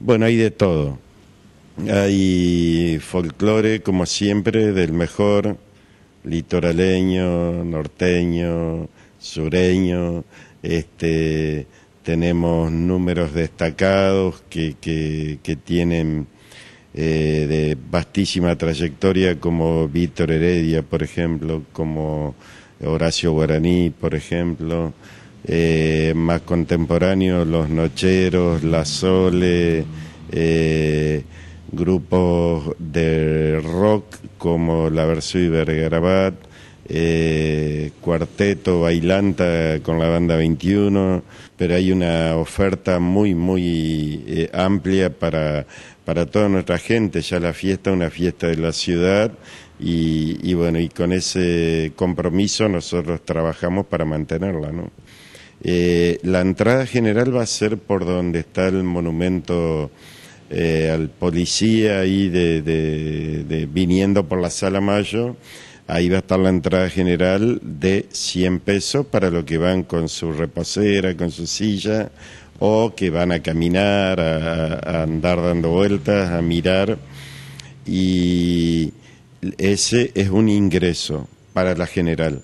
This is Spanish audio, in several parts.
Bueno, hay de todo. Hay folclore, como siempre, del mejor litoraleño, norteño, sureño. Este, tenemos números destacados que, que, tienen eh, de vastísima trayectoria, como Víctor Heredia, por ejemplo, como Horacio Guaraní, por ejemplo. Eh, más contemporáneos, Los Nocheros, La Sole, eh, grupos de rock como La Versu y eh, cuarteto bailanta con la banda 21, pero hay una oferta muy, muy amplia para, para toda nuestra gente, ya la fiesta, una fiesta de la ciudad, y, y bueno, y con ese compromiso nosotros trabajamos para mantenerla, ¿no? Eh, la entrada general va a ser por donde está el monumento eh, al policía ahí de, viniendo por la Sala Mayo. Ahí va a estar la entrada general de 100 pesos para los que van con su reposera, con su silla, o que van a caminar, a, a andar dando vueltas, a mirar. Y ese es un ingreso para la general.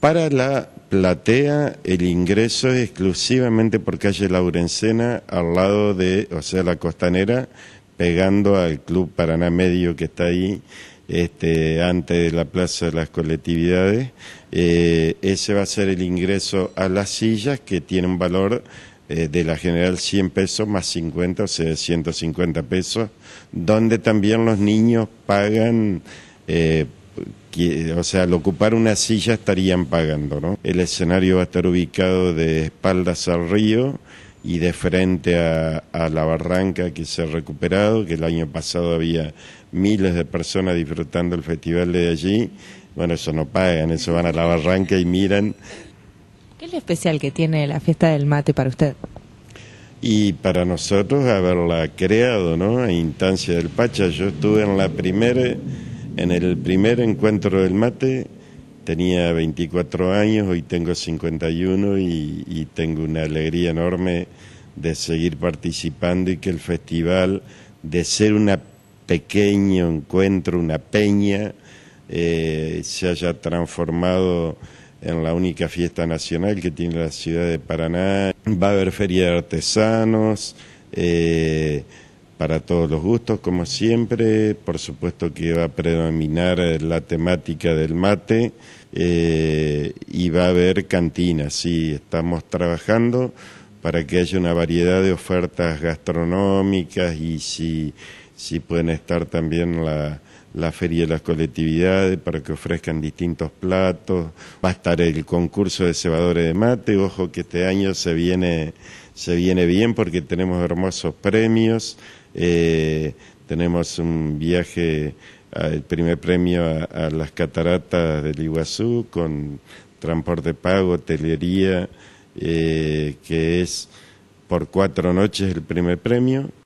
Para la platea, el ingreso es exclusivamente por calle Laurencena, al lado de, o sea, la costanera, pegando al Club Paraná Medio que está ahí, este, antes de la Plaza de las Colectividades. Eh, ese va a ser el ingreso a las sillas, que tiene un valor eh, de la general 100 pesos más 50, o sea, 150 pesos, donde también los niños pagan... Eh, o sea, al ocupar una silla estarían pagando, ¿no? El escenario va a estar ubicado de espaldas al río y de frente a, la barranca que se ha recuperado, que el año pasado había miles de personas disfrutando el festival de allí. Bueno, eso no pagan, eso van a la barranca y miran. ¿Qué es lo especial que tiene la fiesta del mate para usted? Y para nosotros haberla creado, ¿no? A instancia del Pacha. Yo estuve en la primera en el primer encuentro del mate tenía 24 años, hoy tengo 51 y, tengo una alegría enorme de seguir participando y que el festival, de ser un pequeño encuentro, una peña, eh, se haya transformado en la única fiesta nacional que tiene la ciudad de Paraná. Va a haber feria de artesanos. Eh, para todos los gustos, como siempre. Por supuesto que va a predominar la temática del mate eh, y va a haber cantinas, sí, estamos trabajando para que haya una variedad de ofertas gastronómicas y si, pueden estar también la, la Feria de las Colectividades para que ofrezcan distintos platos. Va a estar el concurso de cebadores de mate. Ojo que este año se viene, se viene bien porque tenemos hermosos premios. Eh, tenemos un viaje, el primer premio a, las cataratas del Iguazú con transporte pago, hotelería, eh, que es por cuatro noches el primer premio